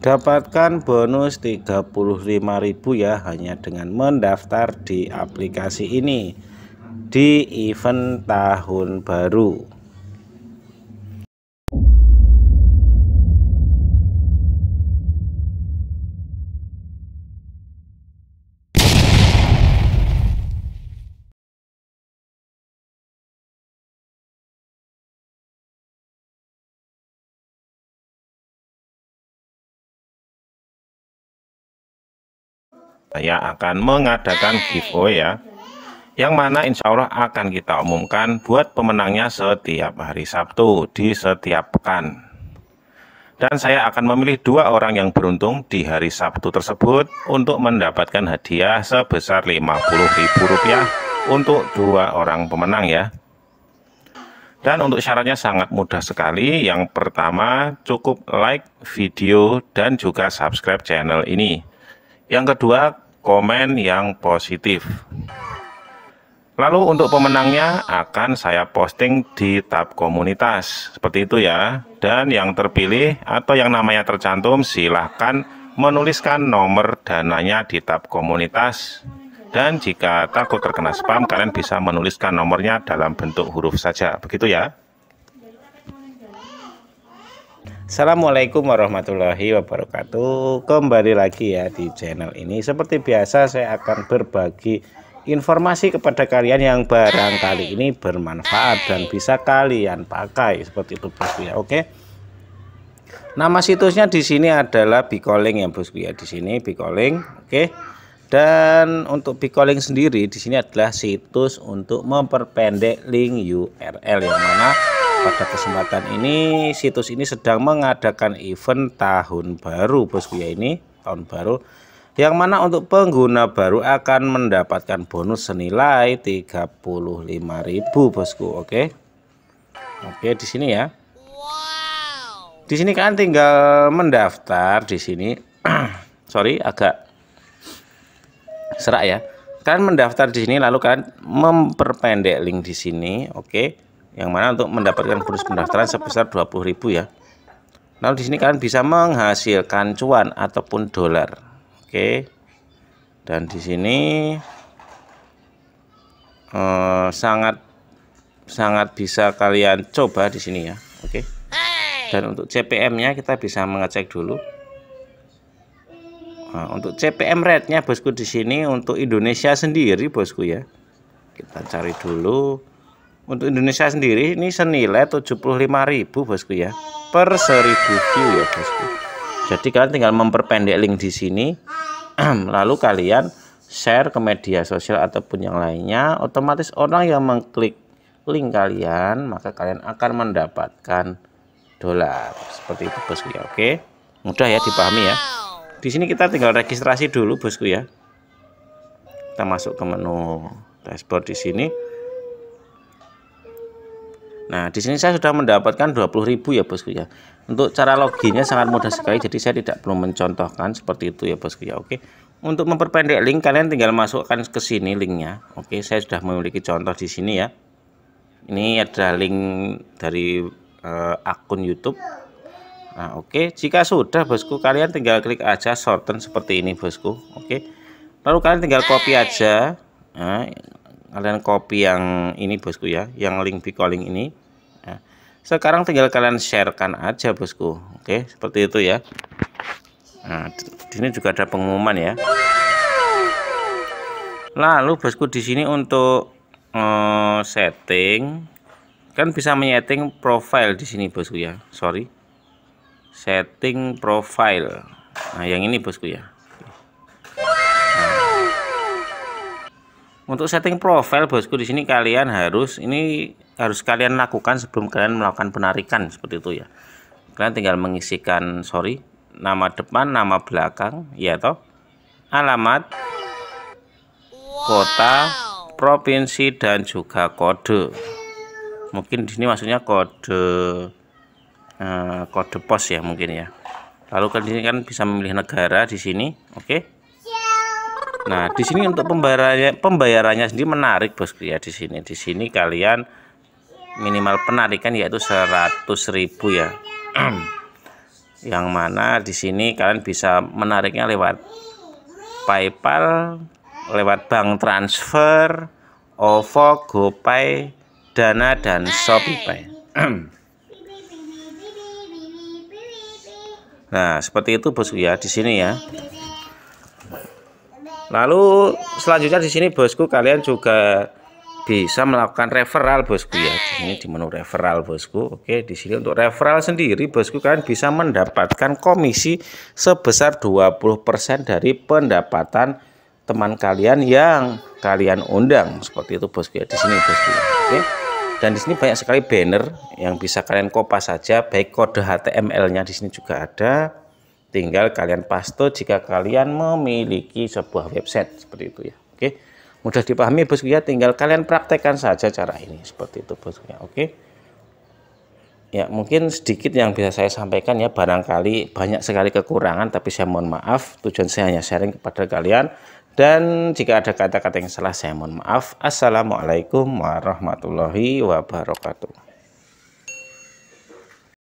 Dapatkan bonus 35.000 ya hanya dengan mendaftar di aplikasi ini di event tahun baru. saya akan mengadakan giveaway ya yang mana insya Allah akan kita umumkan buat pemenangnya setiap hari Sabtu di setiap pekan dan saya akan memilih dua orang yang beruntung di hari Sabtu tersebut untuk mendapatkan hadiah sebesar Rp50.000 untuk dua orang pemenang ya dan untuk syaratnya sangat mudah sekali yang pertama cukup like video dan juga subscribe channel ini yang kedua, komen yang positif. Lalu untuk pemenangnya akan saya posting di tab komunitas, seperti itu ya. Dan yang terpilih atau yang namanya tercantum silahkan menuliskan nomor dananya di tab komunitas. Dan jika takut terkena spam, kalian bisa menuliskan nomornya dalam bentuk huruf saja, begitu ya. Assalamualaikum warahmatullahi wabarakatuh Kembali lagi ya di channel ini Seperti biasa saya akan berbagi informasi kepada kalian yang barangkali ini bermanfaat Dan bisa kalian pakai seperti itu bosku ya oke Nama situsnya di sini adalah Bikoling ya bosku ya Di sini Bikoling oke dan untuk Bikoling sendiri di sini adalah situs untuk memperpendek link URL yang mana pada kesempatan ini situs ini sedang mengadakan event tahun baru bosku ya ini tahun baru yang mana untuk pengguna baru akan mendapatkan bonus senilai 35.000 bosku oke oke di sini ya di sini kan tinggal mendaftar di sini sorry agak serak ya Kan mendaftar di sini lalu kan memperpendek link di sini oke okay yang mana untuk mendapatkan bonus pendaftaran sebesar 20.000 ya. Lalu di sini kalian bisa menghasilkan cuan ataupun dolar. Oke. Dan di sini eh, sangat sangat bisa kalian coba di sini ya. Oke. Dan untuk CPM-nya kita bisa mengecek dulu. Nah, untuk CPM rate-nya bosku di sini untuk Indonesia sendiri bosku ya. Kita cari dulu untuk Indonesia sendiri ini senilai ribu bosku ya per 1000 view ya bosku jadi kalian tinggal memperpendek link di sini lalu kalian share ke media sosial ataupun yang lainnya otomatis orang yang mengklik link kalian maka kalian akan mendapatkan dolar seperti itu bosku ya oke mudah ya dipahami ya di sini kita tinggal registrasi dulu bosku ya kita masuk ke menu dashboard di sini Nah, di sini saya sudah mendapatkan 20.000 ya, Bosku ya. Untuk cara loginnya sangat mudah sekali, jadi saya tidak perlu mencontohkan seperti itu ya, Bosku ya. Oke. Untuk memperpendek link kalian tinggal masukkan ke sini linknya. Oke, saya sudah memiliki contoh di sini ya. Ini ada link dari uh, akun YouTube. Nah, oke. Jika sudah, Bosku, kalian tinggal klik aja shorten seperti ini, Bosku. Oke. Lalu kalian tinggal copy aja. Nah, kalian copy yang ini, Bosku ya, yang link calling ini ya. sekarang tinggal kalian sharekan aja bosku oke seperti itu ya nah di sini juga ada pengumuman ya lalu bosku di sini untuk eh, setting kan bisa menyeting profile di sini bosku ya sorry setting profile nah yang ini bosku ya Untuk setting profile bosku di sini kalian harus ini harus kalian lakukan sebelum kalian melakukan penarikan seperti itu ya. Kalian tinggal mengisikan sorry nama depan, nama belakang, ya toh, alamat, kota, provinsi dan juga kode. Mungkin di sini maksudnya kode eh, kode pos ya mungkin ya. Lalu kalian kan bisa memilih negara di sini, oke? Okay? Nah, di sini untuk pembayarannya pembayarannya sendiri menarik Bosku ya di sini. Di sini kalian minimal penarikan yaitu 100.000 ya. Yang mana di sini kalian bisa menariknya lewat PayPal, lewat bank transfer, OVO, GoPay, Dana dan ShopeePay. nah, seperti itu Bosku ya di sini ya. Lalu selanjutnya di sini bosku kalian juga bisa melakukan referral bosku ya. Di sini di menu referral bosku. Oke, di sini untuk referral sendiri bosku kalian bisa mendapatkan komisi sebesar 20% dari pendapatan teman kalian yang kalian undang. Seperti itu bosku ya di sini bosku. Ya. Oke. Dan di sini banyak sekali banner yang bisa kalian kopas saja baik kode HTML-nya di sini juga ada Tinggal kalian paste jika kalian memiliki sebuah website seperti itu ya. Oke. Mudah dipahami Bosku ya, tinggal kalian praktekkan saja cara ini seperti itu Bosku ya. Oke. Ya, mungkin sedikit yang bisa saya sampaikan ya, barangkali banyak sekali kekurangan tapi saya mohon maaf, tujuan saya hanya sharing kepada kalian dan jika ada kata-kata yang salah saya mohon maaf. Assalamualaikum warahmatullahi wabarakatuh.